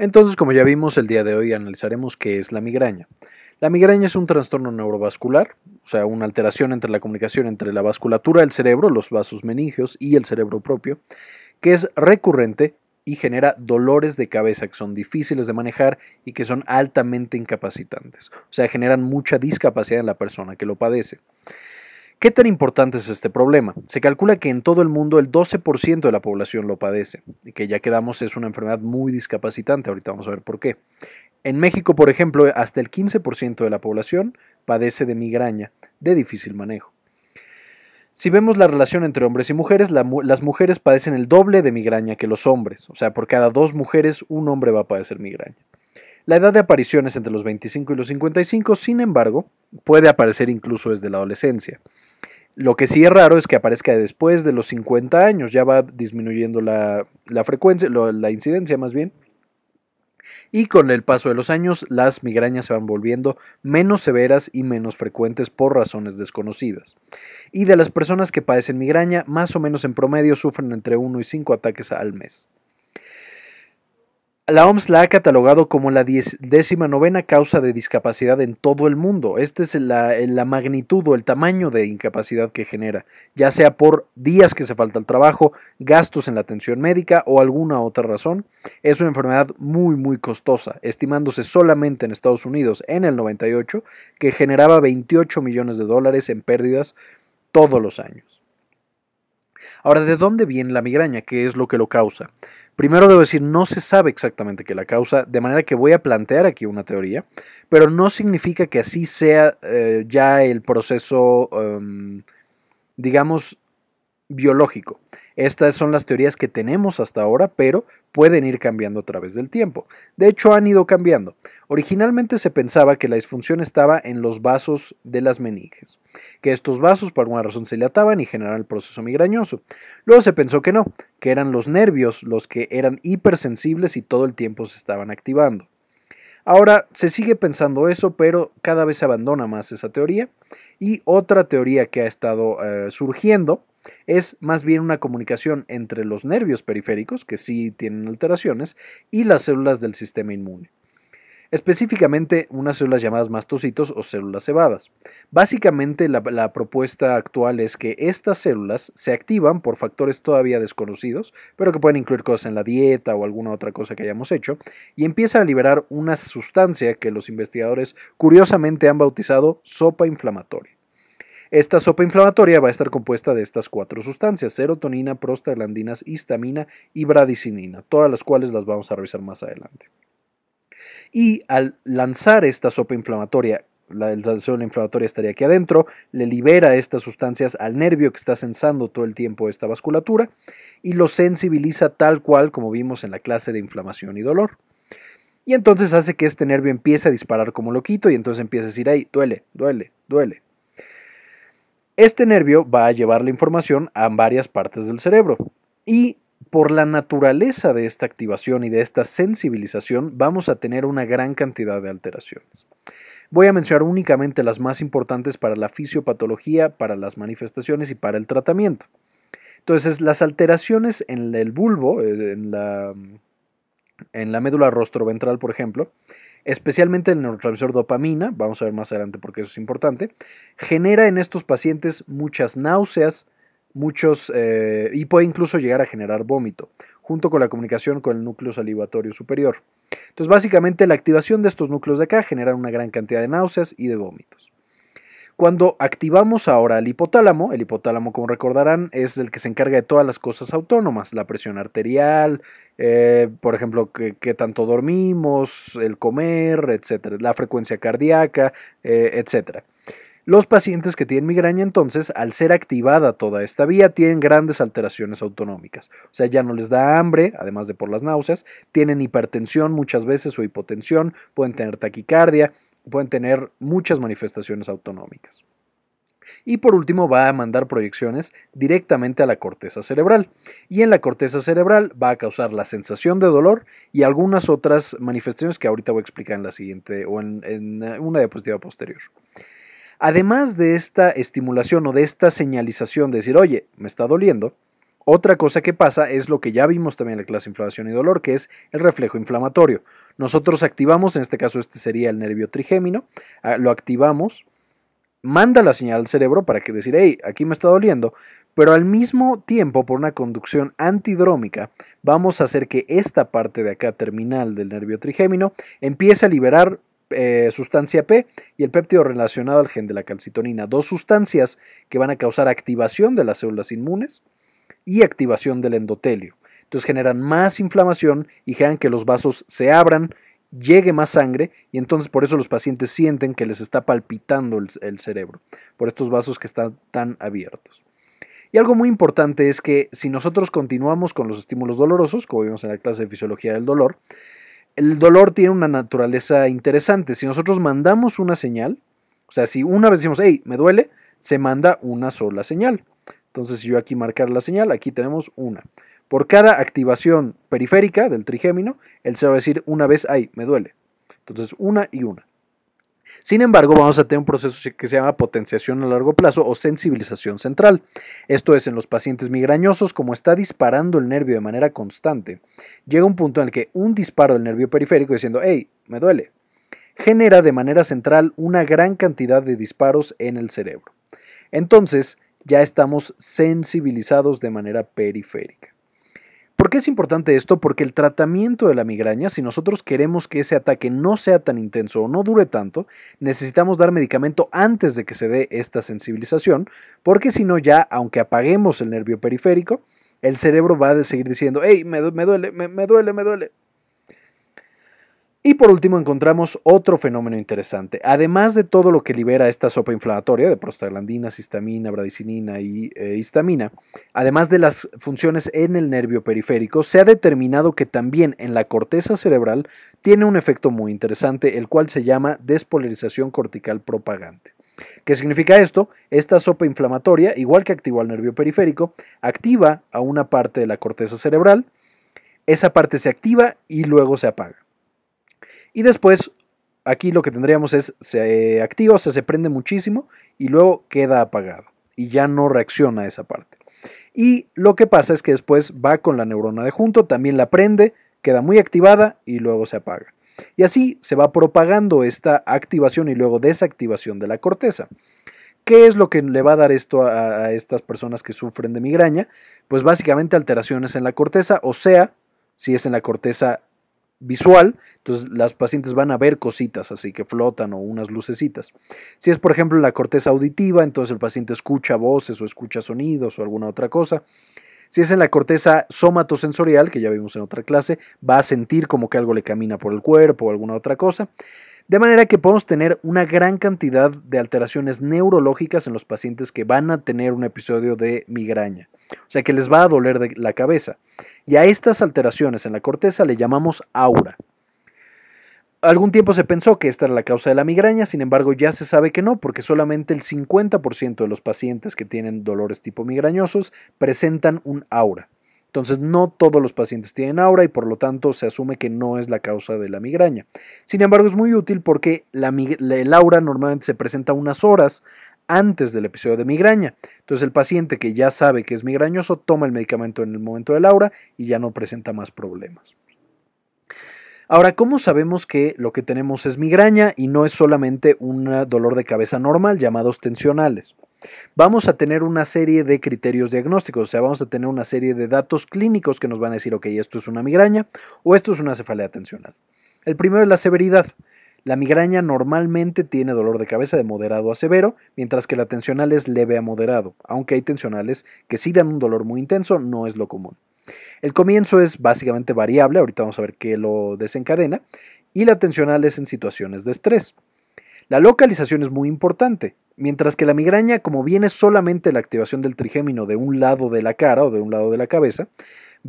Entonces, como ya vimos, el día de hoy analizaremos qué es la migraña. La migraña es un trastorno neurovascular, o sea, una alteración entre la comunicación entre la vasculatura del cerebro, los vasos meningios y el cerebro propio, que es recurrente y genera dolores de cabeza que son difíciles de manejar y que son altamente incapacitantes. O sea, generan mucha discapacidad en la persona que lo padece. ¿Qué tan importante es este problema? Se calcula que en todo el mundo el 12% de la población lo padece, y que ya quedamos es una enfermedad muy discapacitante, ahorita vamos a ver por qué. En México, por ejemplo, hasta el 15% de la población padece de migraña, de difícil manejo. Si vemos la relación entre hombres y mujeres, las mujeres padecen el doble de migraña que los hombres, o sea, por cada dos mujeres un hombre va a padecer migraña. La edad de aparición es entre los 25 y los 55, sin embargo, puede aparecer incluso desde la adolescencia. Lo que sí es raro es que aparezca después de los 50 años, ya va disminuyendo la, frecuencia, la incidencia más bien. Y con el paso de los años, las migrañas se van volviendo menos severas y menos frecuentes por razones desconocidas. Y de las personas que padecen migraña, más o menos en promedio sufren entre 1 y 5 ataques al mes. La OMS la ha catalogado como la décima novena causa de discapacidad en todo el mundo. Esta es la, magnitud o el tamaño de incapacidad que genera, ya sea por días que se falta al trabajo, gastos en la atención médica o alguna otra razón. Es una enfermedad muy muy costosa, estimándose solamente en Estados Unidos en el 98 que generaba 28 millones de dólares en pérdidas todos los años. Ahora, ¿de dónde viene la migraña? ¿Qué es lo que lo causa? Primero debo decir, no se sabe exactamente qué la causa, de manera que voy a plantear aquí una teoría, pero no significa que así sea eh, ya el proceso, em, digamos, biológico. Estas son las teorías que tenemos hasta ahora, pero pueden ir cambiando a través del tiempo. De hecho, han ido cambiando. Originalmente se pensaba que la disfunción estaba en los vasos de las meninges, que estos vasos por alguna razón se le ataban y generaban el proceso migrañoso. Luego se pensó que no, que eran los nervios los que eran hipersensibles y todo el tiempo se estaban activando. Ahora se sigue pensando eso, pero cada vez se abandona más esa teoría. Y otra teoría que ha estado eh, surgiendo es más bien una comunicación entre los nervios periféricos, que sí tienen alteraciones, y las células del sistema inmune específicamente unas células llamadas mastocitos o células cebadas. Básicamente la, propuesta actual es que estas células se activan por factores todavía desconocidos, pero que pueden incluir cosas en la dieta o alguna otra cosa que hayamos hecho, y empiezan a liberar una sustancia que los investigadores curiosamente han bautizado sopa inflamatoria. Esta sopa inflamatoria va a estar compuesta de estas cuatro sustancias, serotonina, prostaglandinas, histamina y bradicinina, todas las cuales las vamos a revisar más adelante. Y al lanzar esta sopa inflamatoria, la, inflamatoria estaría aquí adentro, le libera estas sustancias al nervio que está sensando todo el tiempo esta vasculatura y lo sensibiliza tal cual como vimos en la clase de inflamación y dolor. Y entonces hace que este nervio empiece a disparar como loquito y entonces empieza a decir, ahí, duele, duele, duele. Este nervio va a llevar la información a varias partes del cerebro y por la naturaleza de esta activación y de esta sensibilización, vamos a tener una gran cantidad de alteraciones. Voy a mencionar únicamente las más importantes para la fisiopatología, para las manifestaciones y para el tratamiento. Entonces, las alteraciones en el bulbo, eh, en la, en la médula rostroventral, por ejemplo, especialmente el neurotransmisor dopamina, vamos a ver más adelante por qué eso es importante, genera en estos pacientes muchas náuseas, Muchos, eh, y puede incluso llegar a generar vómito, junto con la comunicación con el núcleo salivatorio superior. Entonces, básicamente, la activación de estos núcleos de acá genera una gran cantidad de náuseas y de vómitos. Cuando activamos ahora el hipotálamo, el hipotálamo, como recordarán, es el que se encarga de todas las cosas autónomas, la presión arterial, eh, por ejemplo, qué tanto dormimos, el comer, etcétera, la frecuencia cardíaca, eh, etcétera. Los pacientes que tienen migraña entonces, al ser activada toda esta vía, tienen grandes alteraciones autonómicas. O sea, ya no les da hambre, además de por las náuseas, tienen hipertensión muchas veces o hipotensión, pueden tener taquicardia, pueden tener muchas manifestaciones autonómicas. Y por último va a mandar proyecciones directamente a la corteza cerebral. Y en la corteza cerebral va a causar la sensación de dolor y algunas otras manifestaciones que ahorita voy a explicar en la siguiente o en, en una diapositiva posterior. Además de esta estimulación o de esta señalización de decir, oye, me está doliendo, otra cosa que pasa es lo que ya vimos también en la clase de inflamación y dolor, que es el reflejo inflamatorio. Nosotros activamos, en este caso este sería el nervio trigémino, ah, lo activamos, manda la señal al cerebro para que decir, hey, aquí me está doliendo, pero al mismo tiempo, por una conducción antidrómica, vamos a hacer que esta parte de acá terminal del nervio trigémino empiece a liberar eh, sustancia P y el péptido relacionado al gen de la calcitonina, dos sustancias que van a causar activación de las células inmunes y activación del endotelio. Entonces generan más inflamación y generan que los vasos se abran, llegue más sangre y entonces por eso los pacientes sienten que les está palpitando el, el cerebro, por estos vasos que están tan abiertos. Y algo muy importante es que si nosotros continuamos con los estímulos dolorosos, como vimos en la clase de fisiología del dolor, el dolor tiene una naturaleza interesante. Si nosotros mandamos una señal, o sea, si una vez decimos, hey, me duele, se manda una sola señal. Entonces, si yo aquí marcar la señal, aquí tenemos una. Por cada activación periférica del trigémino, él se va a decir una vez, ay, me duele. Entonces, una y una. Sin embargo, vamos a tener un proceso que se llama potenciación a largo plazo o sensibilización central. Esto es, en los pacientes migrañosos, como está disparando el nervio de manera constante, llega un punto en el que un disparo del nervio periférico diciendo, hey, me duele, genera de manera central una gran cantidad de disparos en el cerebro. Entonces, ya estamos sensibilizados de manera periférica. ¿Por qué es importante esto? Porque el tratamiento de la migraña, si nosotros queremos que ese ataque no sea tan intenso o no dure tanto, necesitamos dar medicamento antes de que se dé esta sensibilización, porque si no ya, aunque apaguemos el nervio periférico, el cerebro va a seguir diciendo, hey, me, duele, me duele, me duele, y por último encontramos otro fenómeno interesante. Además de todo lo que libera esta sopa inflamatoria de prostaglandinas, histamina, bradicinina y eh, histamina, además de las funciones en el nervio periférico, se ha determinado que también en la corteza cerebral tiene un efecto muy interesante, el cual se llama despolarización cortical propagante. ¿Qué significa esto? Esta sopa inflamatoria, igual que activó al nervio periférico, activa a una parte de la corteza cerebral, esa parte se activa y luego se apaga. Y después, aquí lo que tendríamos es, se activa, o sea, se prende muchísimo y luego queda apagado y ya no reacciona esa parte. Y lo que pasa es que después va con la neurona de junto, también la prende, queda muy activada y luego se apaga. Y así se va propagando esta activación y luego desactivación de la corteza. ¿Qué es lo que le va a dar esto a, a, estas personas que sufren de migraña? Pues básicamente alteraciones en la corteza, o sea, si es en la corteza visual, entonces las pacientes van a ver cositas, así que flotan o unas lucecitas. Si es, por ejemplo, la corteza auditiva, entonces el paciente escucha voces o escucha sonidos o alguna otra cosa. Si es en la corteza somatosensorial, que ya vimos en otra clase, va a sentir como que algo le camina por el cuerpo o alguna otra cosa. De manera que podemos tener una gran cantidad de alteraciones neurológicas en los pacientes que van a tener un episodio de migraña. O sea que les va a doler la cabeza. Y a estas alteraciones en la corteza le llamamos aura. Algún tiempo se pensó que esta era la causa de la migraña, sin embargo ya se sabe que no, porque solamente el 50% de los pacientes que tienen dolores tipo migrañosos presentan un aura. Entonces no todos los pacientes tienen aura y por lo tanto se asume que no es la causa de la migraña. Sin embargo es muy útil porque la, el aura normalmente se presenta unas horas antes del episodio de migraña. Entonces el paciente que ya sabe que es migrañoso toma el medicamento en el momento del aura y ya no presenta más problemas. Ahora, ¿cómo sabemos que lo que tenemos es migraña y no es solamente un dolor de cabeza normal llamados tensionales? Vamos a tener una serie de criterios diagnósticos, o sea, vamos a tener una serie de datos clínicos que nos van a decir, ok, esto es una migraña o esto es una cefalea tensional. El primero es la severidad. La migraña normalmente tiene dolor de cabeza de moderado a severo, mientras que la tensional es leve a moderado, aunque hay tensionales que sí dan un dolor muy intenso, no es lo común. El comienzo es básicamente variable, ahorita vamos a ver qué lo desencadena, y la tensional es en situaciones de estrés. La localización es muy importante. Mientras que la migraña, como viene solamente la activación del trigémino de un lado de la cara o de un lado de la cabeza,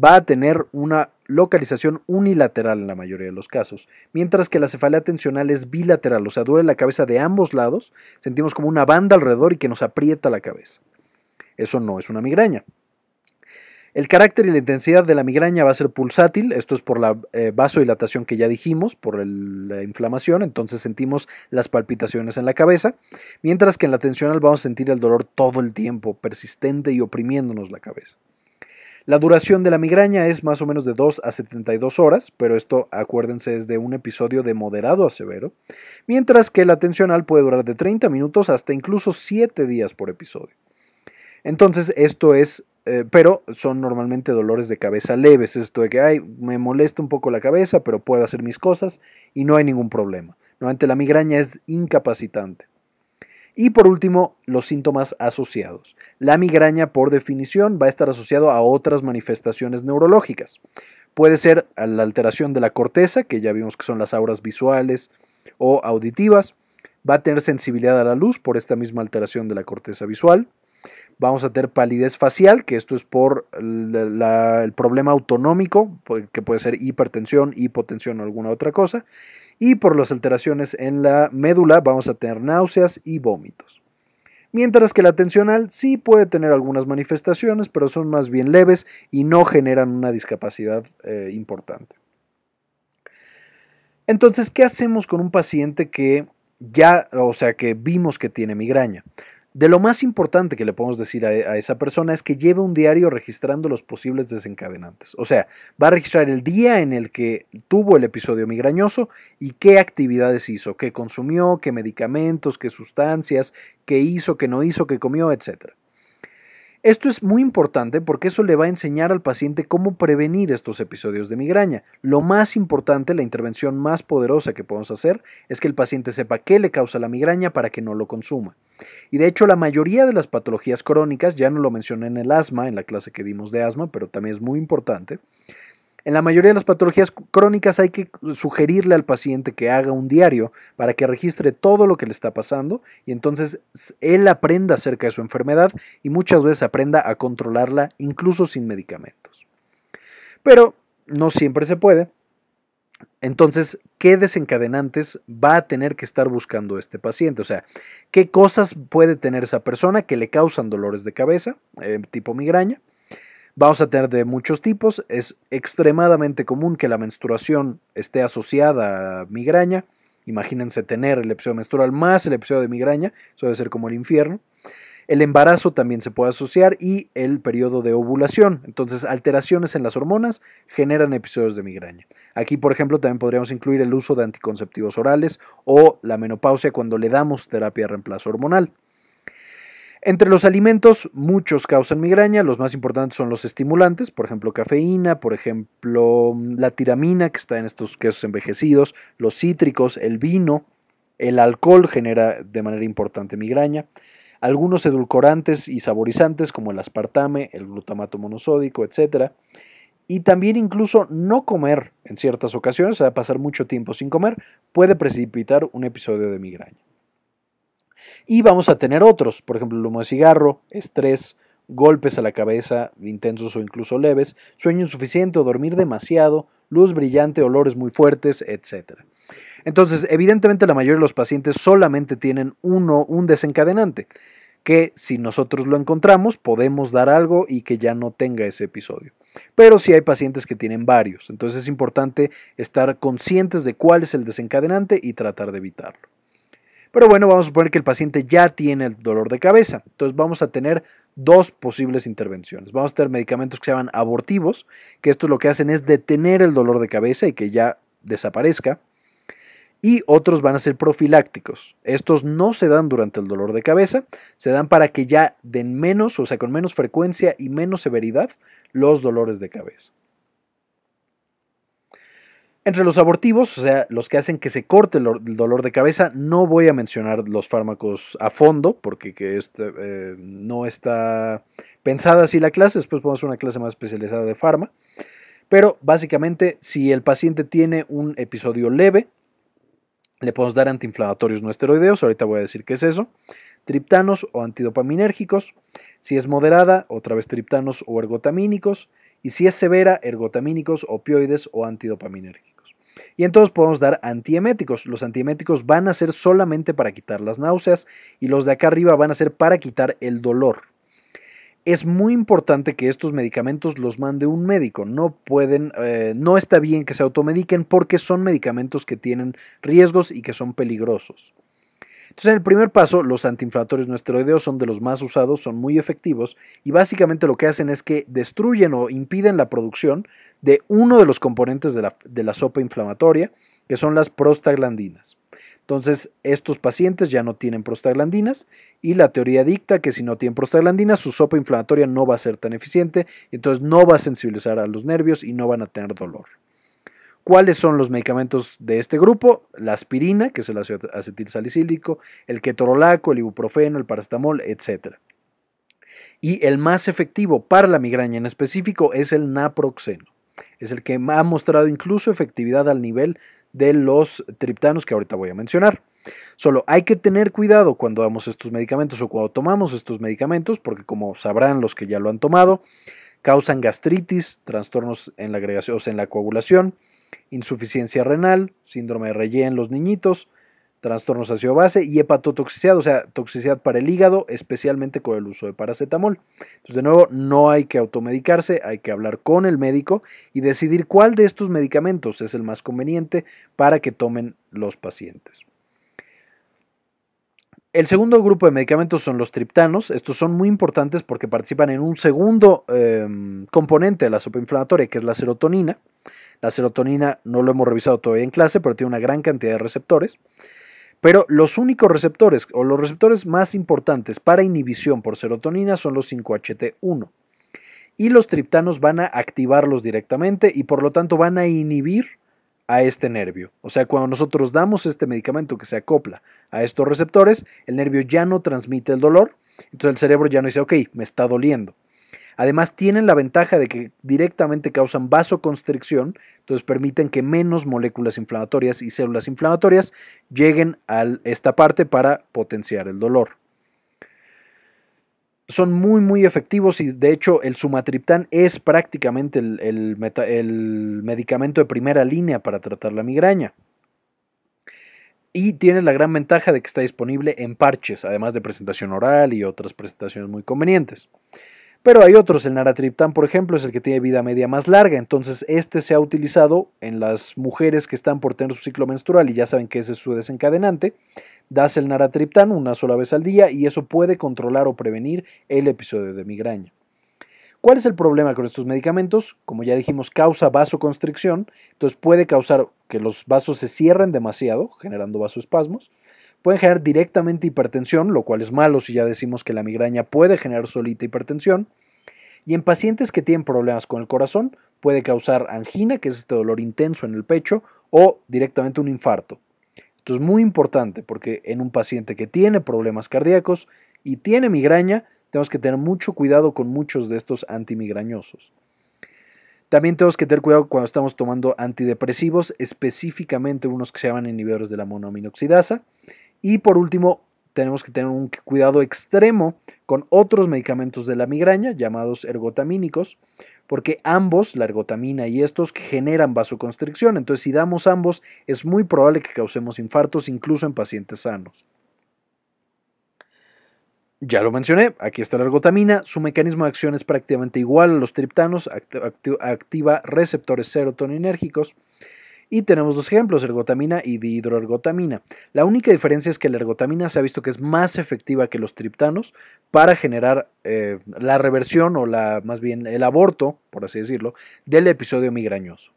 va a tener una localización unilateral en la mayoría de los casos, mientras que la cefalea tensional es bilateral, o sea, duele la cabeza de ambos lados, sentimos como una banda alrededor y que nos aprieta la cabeza. Eso no es una migraña. El carácter y la intensidad de la migraña va a ser pulsátil, esto es por la eh, vasodilatación que ya dijimos, por la inflamación, entonces sentimos las palpitaciones en la cabeza, mientras que en la tensional vamos a sentir el dolor todo el tiempo, persistente y oprimiéndonos la cabeza. La duración de la migraña es más o menos de 2 a 72 horas, pero esto acuérdense es de un episodio de moderado a severo, mientras que la tensional puede durar de 30 minutos hasta incluso 7 días por episodio. Entonces, esto es eh, pero son normalmente dolores de cabeza leves, esto de que, me molesta un poco la cabeza, pero puedo hacer mis cosas y no hay ningún problema. Normalmente la migraña es incapacitante. Y por último, los síntomas asociados. La migraña, por definición, va a estar asociado a otras manifestaciones neurológicas. Puede ser la alteración de la corteza, que ya vimos que son las auras visuales o auditivas. Va a tener sensibilidad a la luz por esta misma alteración de la corteza visual vamos a tener palidez facial, que esto es por el problema autonómico, que puede ser hipertensión, hipotensión o alguna otra cosa, y por las alteraciones en la médula vamos a tener náuseas y vómitos. Mientras que la tensional sí puede tener algunas manifestaciones, pero son más bien leves y no generan una discapacidad eh, importante. Entonces, ¿qué hacemos con un paciente que ya, o sea, que vimos que tiene migraña? De lo más importante que le podemos decir a, esa persona es que lleve un diario registrando los posibles desencadenantes. O sea, va a registrar el día en el que tuvo el episodio migrañoso y qué actividades hizo, qué consumió, qué medicamentos, qué sustancias, qué hizo, qué no hizo, qué comió, etcétera. Esto es muy importante porque eso le va a enseñar al paciente cómo prevenir estos episodios de migraña. Lo más importante, la intervención más poderosa que podemos hacer es que el paciente sepa qué le causa la migraña para que no lo consuma. Y de hecho, la mayoría de las patologías crónicas, ya no lo mencioné en el asma, en la clase que dimos de asma, pero también es muy importante, en la mayoría de las patologías crónicas hay que sugerirle al paciente que haga un diario para que registre todo lo que le está pasando y entonces él aprenda acerca de su enfermedad y muchas veces aprenda a controlarla incluso sin medicamentos. Pero no siempre se puede. Entonces, ¿qué desencadenantes va a tener que estar buscando este paciente? O sea, ¿qué cosas puede tener esa persona que le causan dolores de cabeza, eh, tipo migraña? Vamos a tener de muchos tipos. Es extremadamente común que la menstruación esté asociada a migraña. Imagínense tener el episodio menstrual más el episodio de migraña. Eso debe ser como el infierno. El embarazo también se puede asociar y el periodo de ovulación. Entonces, alteraciones en las hormonas generan episodios de migraña. Aquí, por ejemplo, también podríamos incluir el uso de anticonceptivos orales o la menopausia cuando le damos terapia de reemplazo hormonal. Entre los alimentos, muchos causan migraña, los más importantes son los estimulantes, por ejemplo cafeína, por ejemplo la tiramina que está en estos quesos envejecidos, los cítricos, el vino, el alcohol genera de manera importante migraña, algunos edulcorantes y saborizantes como el aspartame, el glutamato monosódico, etc. Y también incluso no comer en ciertas ocasiones, o pasar mucho tiempo sin comer, puede precipitar un episodio de migraña. Y vamos a tener otros, por ejemplo, el humo de cigarro, estrés, golpes a la cabeza, intensos o incluso leves, sueño insuficiente o dormir demasiado, luz brillante, olores muy fuertes, etc. Entonces, evidentemente la mayoría de los pacientes solamente tienen uno, un desencadenante, que si nosotros lo encontramos podemos dar algo y que ya no tenga ese episodio. Pero sí hay pacientes que tienen varios, entonces es importante estar conscientes de cuál es el desencadenante y tratar de evitarlo. Pero bueno, vamos a suponer que el paciente ya tiene el dolor de cabeza. Entonces vamos a tener dos posibles intervenciones. Vamos a tener medicamentos que se llaman abortivos, que esto lo que hacen es detener el dolor de cabeza y que ya desaparezca. Y otros van a ser profilácticos. Estos no se dan durante el dolor de cabeza, se dan para que ya den menos, o sea, con menos frecuencia y menos severidad los dolores de cabeza. Entre los abortivos, o sea, los que hacen que se corte el dolor de cabeza, no voy a mencionar los fármacos a fondo, porque que este, eh, no está pensada así la clase, después podemos hacer una clase más especializada de farma. Pero básicamente, si el paciente tiene un episodio leve, le podemos dar antiinflamatorios no esteroideos, ahorita voy a decir qué es eso, triptanos o antidopaminérgicos, si es moderada, otra vez triptanos o ergotamínicos, y si es severa, ergotamínicos, opioides o antidopaminérgicos. Y entonces podemos dar antieméticos. Los antieméticos van a ser solamente para quitar las náuseas y los de acá arriba van a ser para quitar el dolor. Es muy importante que estos medicamentos los mande un médico. No pueden, eh, no está bien que se automediquen porque son medicamentos que tienen riesgos y que son peligrosos. Entonces, en el primer paso, los antiinflamatorios no esteroideos son de los más usados, son muy efectivos y básicamente lo que hacen es que destruyen o impiden la producción de uno de los componentes de la, sopa inflamatoria, que son las prostaglandinas. Entonces, estos pacientes ya no tienen prostaglandinas y la teoría dicta que si no tienen prostaglandinas, su sopa inflamatoria no va a ser tan eficiente entonces no va a sensibilizar a los nervios y no van a tener dolor. ¿Cuáles son los medicamentos de este grupo? La aspirina, que es el acetil salicílico, el ketorolaco, el ibuprofeno, el paracetamol, etc. Y el más efectivo para la migraña en específico es el naproxeno. Es el que ha mostrado incluso efectividad al nivel de los triptanos que ahorita voy a mencionar. Solo hay que tener cuidado cuando damos estos medicamentos o cuando tomamos estos medicamentos, porque como sabrán los que ya lo han tomado, causan gastritis, trastornos en la agregación, en la coagulación, insuficiencia renal, síndrome de Reye en los niñitos, trastornos base y hepatotoxicidad, o sea, toxicidad para el hígado, especialmente con el uso de paracetamol. Entonces, de nuevo, no hay que automedicarse, hay que hablar con el médico y decidir cuál de estos medicamentos es el más conveniente para que tomen los pacientes. El segundo grupo de medicamentos son los triptanos. Estos son muy importantes porque participan en un segundo em, componente de la sopa inflamatoria, que es la serotonina. La serotonina no lo hemos revisado todavía en clase, pero tiene una gran cantidad de receptores. Pero los únicos receptores o los receptores más importantes para inhibición por serotonina son los 5HT1. Y los triptanos van a activarlos directamente y por lo tanto van a inhibir a este nervio. O sea, cuando nosotros damos este medicamento que se acopla a estos receptores, el nervio ya no transmite el dolor, entonces el cerebro ya no dice, ok, me está doliendo. Además, tienen la ventaja de que directamente causan vasoconstricción, entonces permiten que menos moléculas inflamatorias y células inflamatorias lleguen a esta parte para potenciar el dolor son muy muy efectivos y de hecho el sumatriptán es prácticamente el, medicamento de primera línea para tratar la migraña. Y tiene la gran ventaja de que está disponible en parches, además de presentación oral y otras presentaciones muy convenientes. Pero hay otros, el naratriptán, por ejemplo, es el que tiene vida media más larga, entonces este se ha utilizado en las mujeres que están por tener su ciclo menstrual y ya saben que ese es su desencadenante. Das el naratriptán una sola vez al día y eso puede controlar o prevenir el episodio de migraña. ¿Cuál es el problema con estos medicamentos? Como ya dijimos, causa vasoconstricción, entonces puede causar que los vasos se cierren demasiado, generando vasoespasmos pueden generar directamente hipertensión, lo cual es malo si ya decimos que la migraña puede generar solita hipertensión. Y en pacientes que tienen problemas con el corazón, puede causar angina, que es este dolor intenso en el pecho, o directamente un infarto. Esto es muy importante porque en un paciente que tiene problemas cardíacos y tiene migraña, tenemos que tener mucho cuidado con muchos de estos antimigrañosos. También tenemos que tener cuidado cuando estamos tomando antidepresivos, específicamente unos que se llaman inhibidores de la monoaminoxidasa. Y por último, tenemos que tener un cuidado extremo con otros medicamentos de la migraña llamados ergotamínicos, porque ambos, la ergotamina y estos, generan vasoconstricción. Entonces, si damos ambos, es muy probable que causemos infartos incluso en pacientes sanos. Ya lo mencioné, aquí está la ergotamina, su mecanismo de acción es prácticamente igual a los triptanos, activa receptores serotoninérgicos y tenemos dos ejemplos, ergotamina y dihidroergotamina. La única diferencia es que la ergotamina se ha visto que es más efectiva que los triptanos para generar eh, la reversión o la, más bien el aborto, por así decirlo, del episodio migrañoso.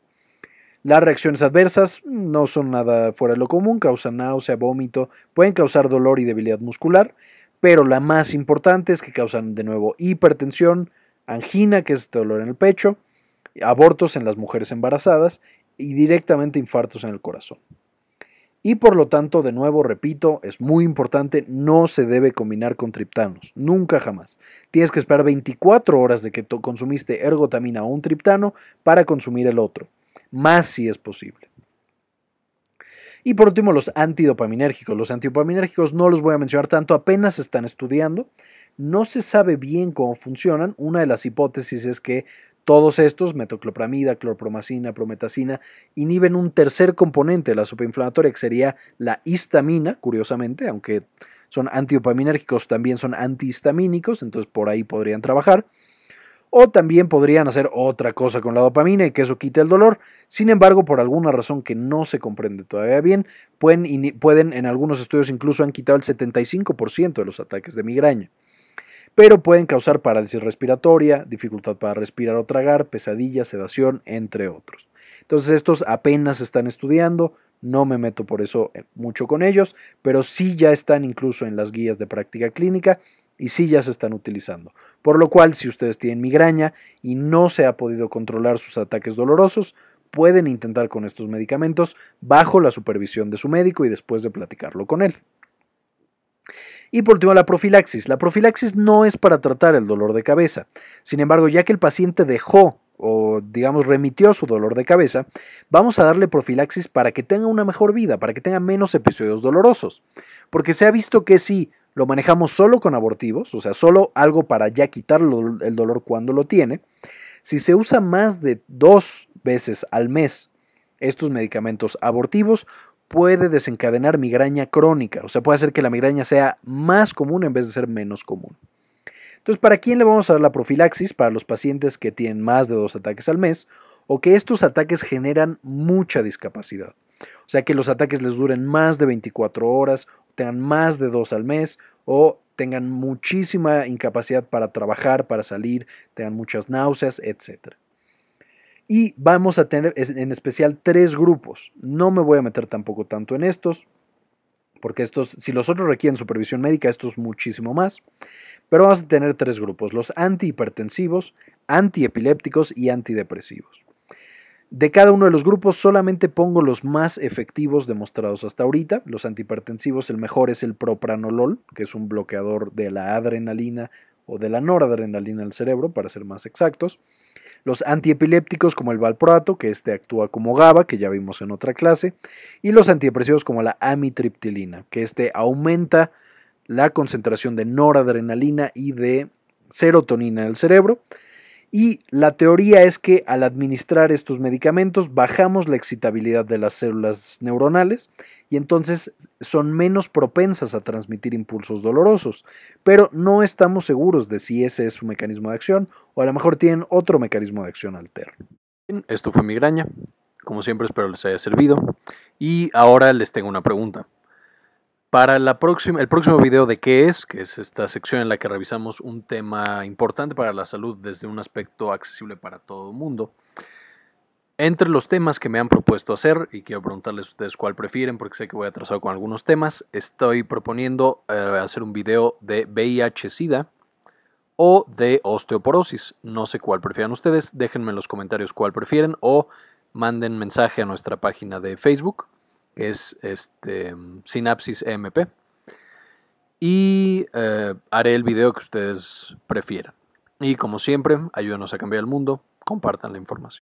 Las reacciones adversas no son nada fuera de lo común, causan náusea, vómito, pueden causar dolor y debilidad muscular, pero la más importante es que causan de nuevo hipertensión, angina, que es dolor en el pecho, abortos en las mujeres embarazadas y directamente infartos en el corazón. Y por lo tanto, de nuevo, repito, es muy importante, no se debe combinar con triptanos, nunca jamás. Tienes que esperar 24 horas de que consumiste ergotamina o un triptano para consumir el otro, más si es posible. Y por último, los antidopaminérgicos. Los antidopaminérgicos no los voy a mencionar tanto, apenas se están estudiando. No se sabe bien cómo funcionan. Una de las hipótesis es que todos estos, metoclopramida, clorpromacina, prometacina, inhiben un tercer componente de la superinflamatoria, que sería la histamina, curiosamente, aunque son antiopaminérgicos, también son antihistamínicos, entonces por ahí podrían trabajar. O también podrían hacer otra cosa con la dopamina y que eso quite el dolor. Sin embargo, por alguna razón que no se comprende todavía bien, pueden, pueden en algunos estudios incluso han quitado el 75% de los ataques de migraña pero pueden causar parálisis respiratoria, dificultad para respirar o tragar, pesadilla, sedación, entre otros. Entonces estos apenas están estudiando, no me meto por eso eh, mucho con ellos, pero sí ya están incluso en las guías de práctica clínica y sí ya se están utilizando. Por lo cual, si ustedes tienen migraña y no se ha podido controlar sus ataques dolorosos, pueden intentar con estos medicamentos bajo la supervisión de su médico y después de platicarlo con él. Y por último, la profilaxis. La profilaxis no es para tratar el dolor de cabeza. Sin embargo, ya que el paciente dejó o digamos remitió su dolor de cabeza, vamos a darle profilaxis para que tenga una mejor vida, para que tenga menos episodios dolorosos. Porque se ha visto que si lo manejamos solo con abortivos, o sea, solo algo para ya quitar el dolor cuando lo tiene, si se usa más de dos veces al mes estos medicamentos abortivos, puede desencadenar migraña crónica, o sea, puede hacer que la migraña sea más común en vez de ser menos común. Entonces, ¿para quién le vamos a dar la profilaxis? Para los pacientes que tienen más de dos ataques al mes o que estos ataques generan mucha discapacidad. O sea, que los ataques les duren más de 24 horas, tengan más de dos al mes o tengan muchísima incapacidad para trabajar, para salir, tengan muchas náuseas, etc. Y vamos a tener en especial tres grupos. No me voy a meter tampoco tanto en estos, porque estos, si los otros requieren supervisión médica, estos muchísimo más. Pero vamos a tener tres grupos, los antihipertensivos, antiepilépticos y antidepresivos. De cada uno de los grupos solamente pongo los más efectivos demostrados hasta ahorita. Los antihipertensivos, el mejor es el propranolol, que es un bloqueador de la adrenalina o de la noradrenalina al cerebro, para ser más exactos los antiepilépticos como el valproato, que este actúa como GABA, que ya vimos en otra clase, y los antidepresivos como la amitriptilina, que este aumenta la concentración de noradrenalina y de serotonina en el cerebro, y la teoría es que al administrar estos medicamentos bajamos la excitabilidad de las células neuronales y entonces son menos propensas a transmitir impulsos dolorosos. Pero no estamos seguros de si ese es su mecanismo de acción o a lo mejor tienen otro mecanismo de acción alterno. Esto fue migraña. Como siempre espero les haya servido. Y ahora les tengo una pregunta. Para la próxima, el próximo video de qué es, que es esta sección en la que revisamos un tema importante para la salud desde un aspecto accesible para todo el mundo. Entre los temas que me han propuesto hacer, y quiero preguntarles a ustedes cuál prefieren, porque sé que voy atrasado con algunos temas, estoy proponiendo eh, hacer un video de VIH-Sida o de osteoporosis. No sé cuál prefieran ustedes, déjenme en los comentarios cuál prefieren o manden mensaje a nuestra página de Facebook es este, mm, Synapsis EMP. Y eh, haré el video que ustedes prefieran. Y como siempre, ayúdenos a cambiar el mundo, compartan la información.